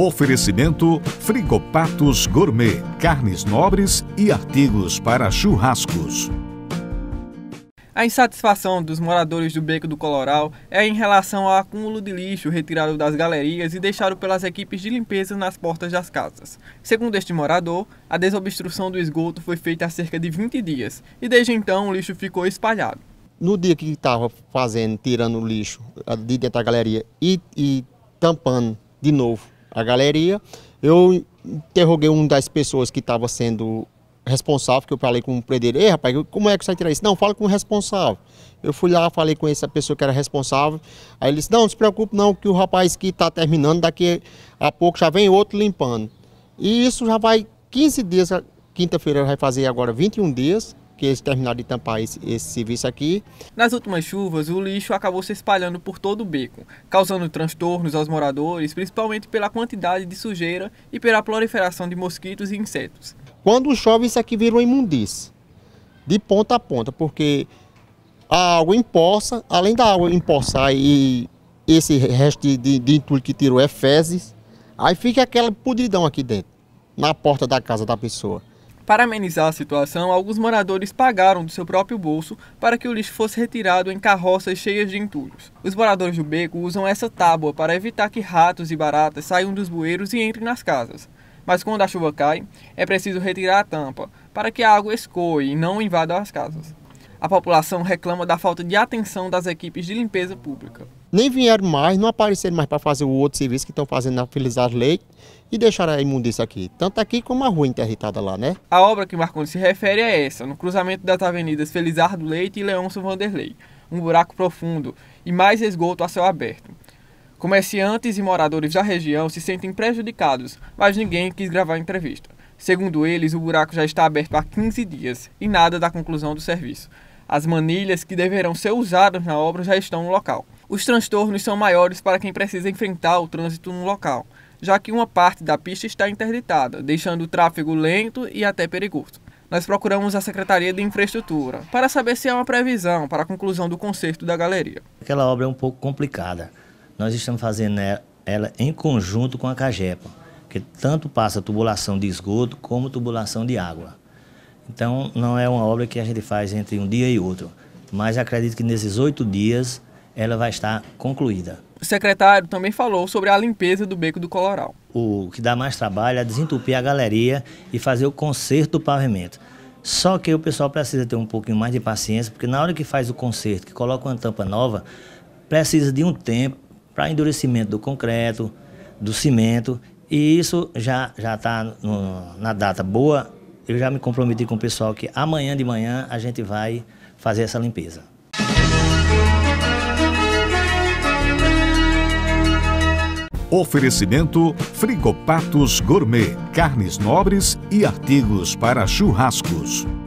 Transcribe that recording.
Oferecimento Frigopatos Gourmet, carnes nobres e artigos para churrascos. A insatisfação dos moradores do Beco do Coloral é em relação ao acúmulo de lixo retirado das galerias e deixado pelas equipes de limpeza nas portas das casas. Segundo este morador, a desobstrução do esgoto foi feita há cerca de 20 dias e desde então o lixo ficou espalhado. No dia que estava fazendo, tirando o lixo ah, de dentro da galeria e, e tampando de novo a galeria. Eu interroguei uma das pessoas que estava sendo responsável, que eu falei com o predeiro, ei rapaz, como é que você vai tirar isso? Não, fala com o responsável. Eu fui lá, falei com essa pessoa que era responsável, aí ele disse, não, não se preocupe não, que o rapaz que está terminando, daqui a pouco já vem outro limpando. E isso já vai 15 dias, quinta-feira vai fazer agora 21 dias, que eles terminaram de tampar esse, esse serviço aqui. Nas últimas chuvas, o lixo acabou se espalhando por todo o beco, causando transtornos aos moradores, principalmente pela quantidade de sujeira e pela proliferação de mosquitos e insetos. Quando chove, isso aqui uma imundície, de ponta a ponta, porque a água empoça, além da água empoçar e esse resto de, de, de entulho que tirou é fezes, aí fica aquela podridão aqui dentro, na porta da casa da pessoa. Para amenizar a situação, alguns moradores pagaram do seu próprio bolso para que o lixo fosse retirado em carroças cheias de entulhos. Os moradores do beco usam essa tábua para evitar que ratos e baratas saiam dos bueiros e entrem nas casas. Mas quando a chuva cai, é preciso retirar a tampa para que a água escoe e não invada as casas. A população reclama da falta de atenção das equipes de limpeza pública nem vieram mais, não apareceram mais para fazer o outro serviço que estão fazendo na Felizar Leite e deixaram a imundícia aqui, tanto aqui como a rua interditada lá, né? A obra que Marconi se refere é essa, no cruzamento das avenidas Felizardo Leite e Leôncio Vanderlei, um buraco profundo e mais esgoto a céu aberto. Comerciantes e moradores da região se sentem prejudicados, mas ninguém quis gravar a entrevista. Segundo eles, o buraco já está aberto há 15 dias e nada da conclusão do serviço. As manilhas que deverão ser usadas na obra já estão no local os transtornos são maiores para quem precisa enfrentar o trânsito no local, já que uma parte da pista está interditada, deixando o tráfego lento e até perigoso. Nós procuramos a Secretaria de Infraestrutura para saber se há uma previsão para a conclusão do conserto da galeria. Aquela obra é um pouco complicada. Nós estamos fazendo ela em conjunto com a CAGEPA, que tanto passa tubulação de esgoto como tubulação de água. Então, não é uma obra que a gente faz entre um dia e outro, mas acredito que nesses oito dias ela vai estar concluída. O secretário também falou sobre a limpeza do Beco do Coloral. O que dá mais trabalho é desentupir a galeria e fazer o conserto do pavimento. Só que o pessoal precisa ter um pouquinho mais de paciência, porque na hora que faz o conserto, que coloca uma tampa nova, precisa de um tempo para endurecimento do concreto, do cimento, e isso já já está na data boa. Eu já me comprometi com o pessoal que amanhã de manhã a gente vai fazer essa limpeza. Oferecimento Frigopatos Gourmet, carnes nobres e artigos para churrascos.